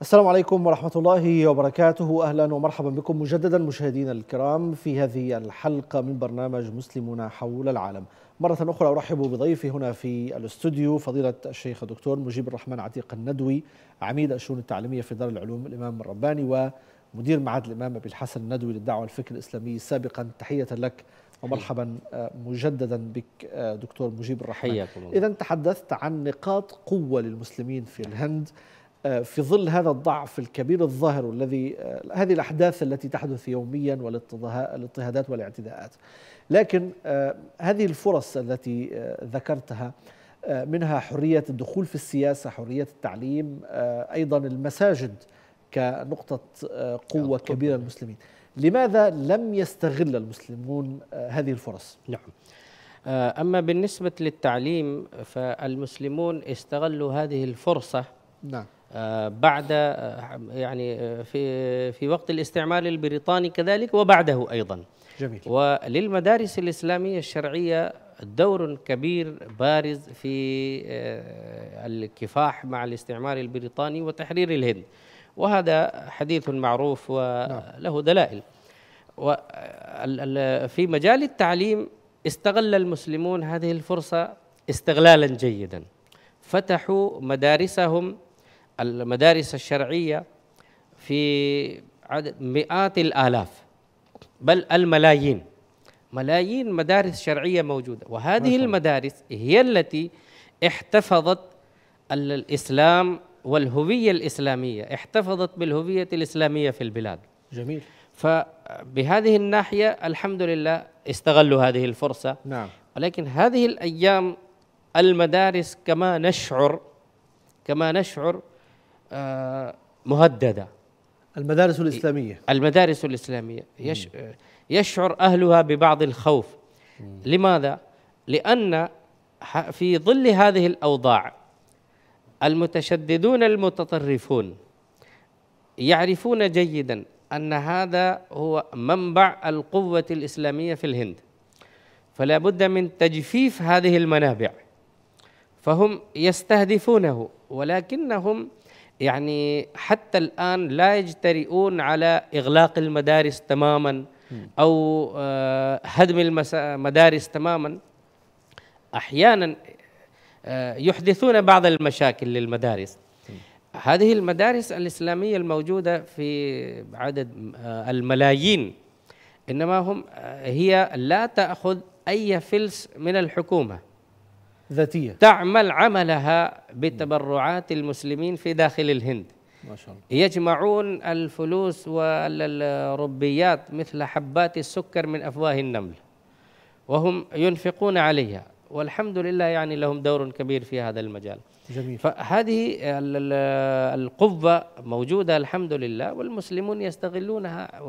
السلام عليكم ورحمة الله وبركاته أهلا ومرحبا بكم مجددا مشاهدينا الكرام في هذه الحلقة من برنامج مسلمون حول العالم مرة أخرى أرحب بضيفي هنا في الاستوديو فضيلة الشيخ الدكتور مجيب الرحمن عتيق الندوي عميد الشؤون التعليمية في دار العلوم الإمام الرباني ومدير معهد الإمام أبي الحسن الندوي للدعوة الفكر الإسلامي سابقا تحية لك ومرحبا آه، مجددا بك آه، دكتور مجيب الرحمن إذا تحدثت عن نقاط قوة للمسلمين في الهند آه، في ظل هذا الضعف الكبير الظاهر والذي آه، هذه الأحداث التي تحدث يوميا والاضطهادات والاعتداءات لكن آه، هذه الفرص التي ذكرتها منها حرية الدخول في السياسة حرية التعليم أيضا المساجد كنقطة قوة كبيرة للمسلمين لماذا لم يستغل المسلمون هذه الفرص؟ نعم أما بالنسبة للتعليم فالمسلمون استغلوا هذه الفرصة نعم آه، بعد آه، يعني آه، في في وقت الاستعمار البريطاني كذلك وبعده ايضا جميل وللمدارس الاسلاميه الشرعيه دور كبير بارز في الكفاح مع الاستعمار البريطاني وتحرير الهند وهذا حديث معروف وله نعم. دلائل في مجال التعليم استغل المسلمون هذه الفرصه استغلالا جيدا فتحوا مدارسهم المدارس الشرعية في عدد مئات الآلاف بل الملايين ملايين مدارس شرعية موجودة وهذه المدارس هي التي احتفظت الإسلام والهوية الإسلامية احتفظت بالهوية الإسلامية في البلاد جميل فبهذه الناحية الحمد لله استغلوا هذه الفرصة نعم ولكن هذه الأيام المدارس كما نشعر كما نشعر مهدده المدارس الاسلاميه المدارس الاسلاميه يش يشعر اهلها ببعض الخوف لماذا لان في ظل هذه الاوضاع المتشددون المتطرفون يعرفون جيدا ان هذا هو منبع القوه الاسلاميه في الهند فلا بد من تجفيف هذه المنابع فهم يستهدفونه ولكنهم يعني حتى الآن لا يجترئون على إغلاق المدارس تماما أو آه، هدم المدارس تماما أحيانا آه، يحدثون بعض المشاكل للمدارس هذه المدارس الإسلامية الموجودة في عدد آه، الملايين إنما هم هي لا تأخذ أي فلس من الحكومة ذاتية تعمل عملها بتبرعات المسلمين في داخل الهند ما شاء الله يجمعون الفلوس والربيات مثل حبات السكر من أفواه النمل وهم ينفقون عليها والحمد لله يعني لهم دور كبير في هذا المجال جميل. فهذه القبة موجودة الحمد لله والمسلمون يستغلونها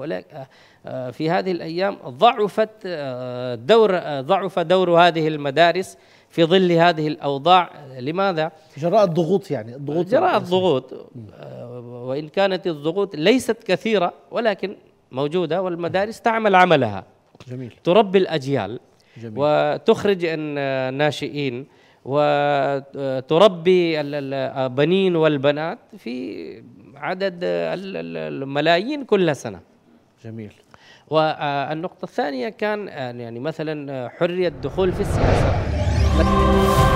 آه، في هذه الأيام ضعفت آه، دور آه، ضعف دور هذه المدارس في ظل هذه الأوضاع لماذا؟ جراء الضغوط يعني الضغوط جراء الضغوط وإن كانت الضغوط ليست كثيرة ولكن موجودة والمدارس تعمل عملها جميل تربي الأجيال جميل. وتخرج الناشئين وتربي البنين والبنات في عدد الملايين كل سنة جميل والنقطة الثانية كان يعني مثلا حرية الدخول في السياسة